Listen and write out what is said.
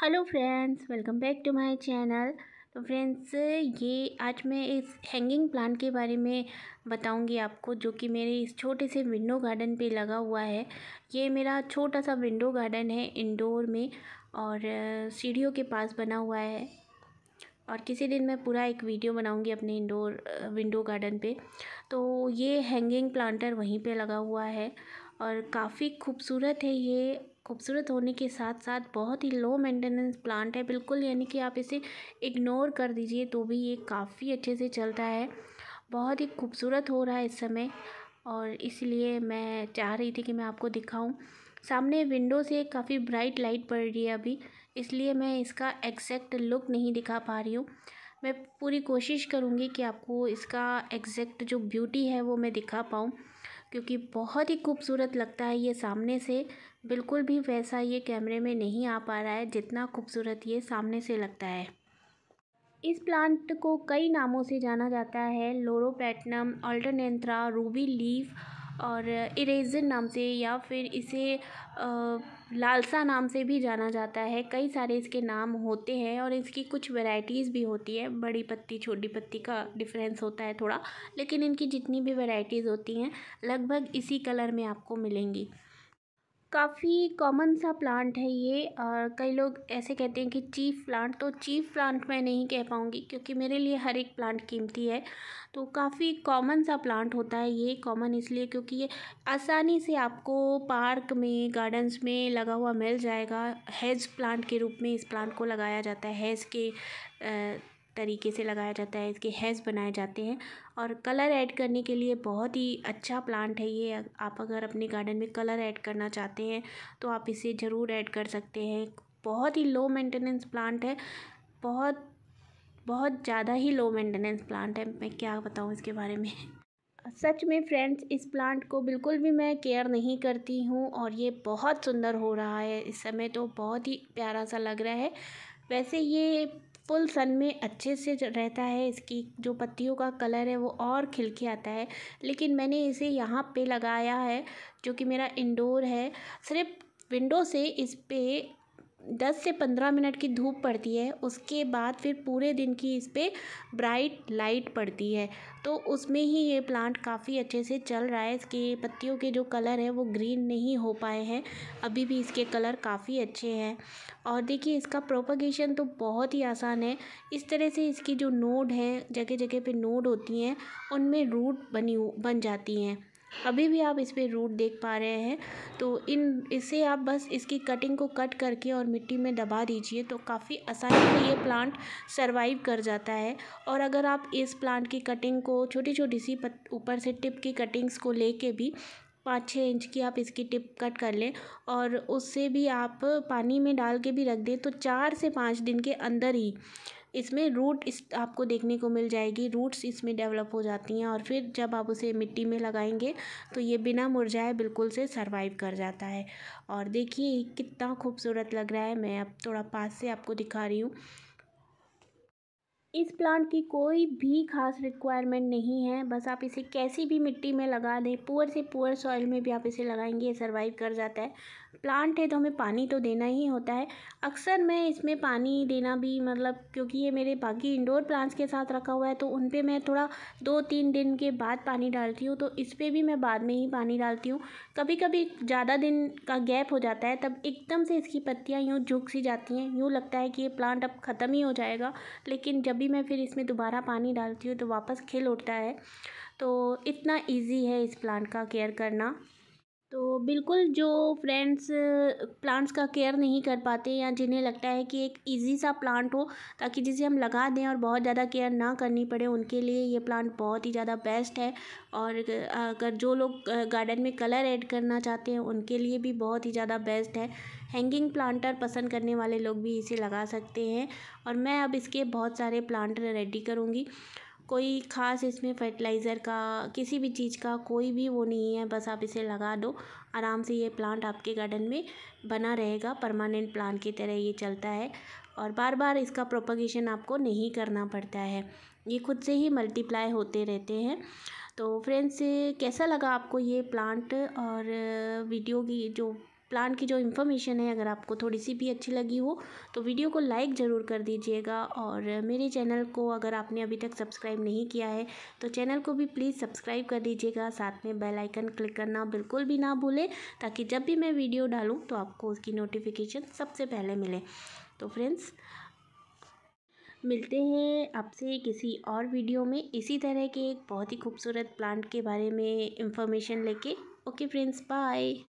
hello friends welcome back to my channel तो friends ये आज मैं इस हैंगिंग प्लांट के बारे में बताऊंगी आपको जो कि मेरे इस छोटे से विंडो गार्डन पे लगा हुआ है ये मेरा छोटा सा विंडो गार्डन है इंडोर में और सीढ़ियों के पास बना हुआ है और किसी दिन मैं पूरा एक वीडियो बनाऊंगी अपने इंडोर विंडो गार्डन पे तो ये हैंगिंग प्लांटर वहीं पे लगा हुआ है और काफ़ी खूबसूरत है ये खूबसूरत होने के साथ साथ बहुत ही लो मेंटेनेंस प्लांट है बिल्कुल यानी कि आप इसे इग्नोर कर दीजिए तो भी ये काफ़ी अच्छे से चलता है बहुत ही खूबसूरत हो रहा है इस समय और इसलिए मैं चाह रही थी कि मैं आपको दिखाऊं सामने विंडो से काफ़ी ब्राइट लाइट पड़ रही है अभी इसलिए मैं इसका एग्जैक्ट लुक नहीं दिखा पा रही हूँ मैं पूरी कोशिश करूँगी कि आपको इसका एग्जैक्ट जो ब्यूटी है वो मैं दिखा पाऊँ क्योंकि बहुत ही खूबसूरत लगता है ये सामने से बिल्कुल भी वैसा ये कैमरे में नहीं आ पा रहा है जितना खूबसूरत ये सामने से लगता है इस प्लांट को कई नामों से जाना जाता है लोरोपैटनम अल्टरनेंथ्रा रूबी लीफ और इरेज़र नाम से या फिर इसे लालसा नाम से भी जाना जाता है कई सारे इसके नाम होते हैं और इसकी कुछ वैरायटीज़ भी होती है बड़ी पत्ती छोटी पत्ती का डिफरेंस होता है थोड़ा लेकिन इनकी जितनी भी वैरायटीज़ होती हैं लगभग इसी कलर में आपको मिलेंगी काफ़ी कॉमन सा प्लांट है ये और कई लोग ऐसे कहते हैं कि चीफ प्लांट तो चीफ प्लांट मैं नहीं कह पाऊँगी क्योंकि मेरे लिए हर एक प्लांट कीमती है तो काफ़ी कॉमन सा प्लांट होता है ये कॉमन इसलिए क्योंकि ये आसानी से आपको पार्क में गार्डन्स में लगा हुआ मिल जाएगा हैज़ प्लांट के रूप में इस प्लांट को लगाया जाता है हेज़ के तरीके से लगाया जाता है इसके हेज़ बनाए जाते हैं और कलर ऐड करने के लिए बहुत ही अच्छा प्लांट है ये आप अगर अपने गार्डन में कलर ऐड करना चाहते हैं तो आप इसे ज़रूर ऐड कर सकते हैं बहुत ही लो मेंटेनेंस प्लांट है बहुत बहुत ज़्यादा ही लो मेंटेनेंस प्लांट है मैं क्या बताऊँ इसके बारे में सच में फ्रेंड्स इस प्लांट को बिल्कुल भी मैं केयर नहीं करती हूँ और ये बहुत सुंदर हो रहा है इस समय तो बहुत ही प्यारा सा लग रहा है वैसे ये फुल सन में अच्छे से रहता है इसकी जो पत्तियों का कलर है वो और खिल के आता है लेकिन मैंने इसे यहाँ पे लगाया है जो कि मेरा इंडोर है सिर्फ विंडो से इस पर दस से पंद्रह मिनट की धूप पड़ती है उसके बाद फिर पूरे दिन की इस पर ब्राइट लाइट पड़ती है तो उसमें ही ये प्लांट काफ़ी अच्छे से चल रहा है इसके पत्तियों के जो कलर है वो ग्रीन नहीं हो पाए हैं अभी भी इसके कलर काफ़ी अच्छे हैं और देखिए इसका प्रोपगेशन तो बहुत ही आसान है इस तरह से इसकी जो नोड है जगह जगह पर नोड होती हैं उनमें रूट बनी बन जाती हैं अभी भी आप इस पर रूट देख पा रहे हैं तो इन इसे आप बस इसकी कटिंग को कट करके और मिट्टी में दबा दीजिए तो काफ़ी आसानी से ये प्लांट सर्वाइव कर जाता है और अगर आप इस प्लांट की कटिंग को छोटी छोटी सी ऊपर से टिप की कटिंग्स को लेके भी पाँच छः इंच की आप इसकी टिप कट कर लें और उससे भी आप पानी में डाल के भी रख दें तो चार से पाँच दिन के अंदर ही इसमें रूट इस आपको देखने को मिल जाएगी रूट्स इसमें डेवलप हो जाती हैं और फिर जब आप उसे मिट्टी में लगाएंगे तो ये बिना मुरझाए बिल्कुल से सर्वाइव कर जाता है और देखिए कितना खूबसूरत लग रहा है मैं अब थोड़ा पास से आपको दिखा रही हूँ इस प्लांट की कोई भी खास रिक्वायरमेंट नहीं है बस आप इसे कैसी भी मिट्टी में लगा दें पुअर से पुअर सॉइल में भी आप इसे लगाएंगे ये सर्वाइव कर जाता है प्लांट है तो हमें पानी तो देना ही होता है अक्सर मैं इसमें पानी देना भी मतलब क्योंकि ये मेरे बाकी इंडोर प्लांट्स के साथ रखा हुआ है तो उन पर मैं थोड़ा दो तीन दिन के बाद पानी डालती हूँ तो इस पर भी मैं बाद में ही पानी डालती हूँ कभी कभी ज़्यादा दिन का गैप हो जाता है तब एकदम से इसकी पत्तियाँ यूँ झुक सी जाती हैं यूँ लगता है कि ये प्लांट अब ख़त्म ही हो जाएगा लेकिन जब भी मैं फिर इसमें दोबारा पानी डालती हूँ तो वापस खिल उठता है तो इतना ईजी है इस प्लांट का केयर करना तो बिल्कुल जो फ्रेंड्स प्लांट्स का केयर नहीं कर पाते या जिन्हें लगता है कि एक इजी सा प्लांट हो ताकि जिसे हम लगा दें और बहुत ज़्यादा केयर ना करनी पड़े उनके लिए ये प्लांट बहुत ही ज़्यादा बेस्ट है और अगर जो लोग गार्डन में कलर ऐड करना चाहते हैं उनके लिए भी बहुत ही ज़्यादा बेस्ट है हैंगिंग प्लांटर पसंद करने वाले लोग भी इसे लगा सकते हैं और मैं अब इसके बहुत सारे प्लांट रेडी करूँगी कोई ख़ास इसमें फर्टिलाइज़र का किसी भी चीज़ का कोई भी वो नहीं है बस आप इसे लगा दो आराम से ये प्लांट आपके गार्डन में बना रहेगा परमानेंट प्लांट की तरह ये चलता है और बार बार इसका प्रोपगेशन आपको नहीं करना पड़ता है ये खुद से ही मल्टीप्लाई होते रहते हैं तो फ्रेंड्स कैसा लगा आपको ये प्लांट और वीडियो की जो प्लांट की जो इन्फॉर्मेशन है अगर आपको थोड़ी सी भी अच्छी लगी हो तो वीडियो को लाइक ज़रूर कर दीजिएगा और मेरे चैनल को अगर आपने अभी तक सब्सक्राइब नहीं किया है तो चैनल को भी प्लीज़ सब्सक्राइब कर दीजिएगा साथ में बेल आइकन क्लिक करना बिल्कुल भी ना भूलें ताकि जब भी मैं वीडियो डालूँ तो आपको उसकी नोटिफिकेशन सबसे पहले मिले तो फ्रेंड्स मिलते हैं आपसे किसी और वीडियो में इसी तरह के एक बहुत ही खूबसूरत प्लांट के बारे में इंफॉर्मेशन लेके ओके फ्रेंड्स बाय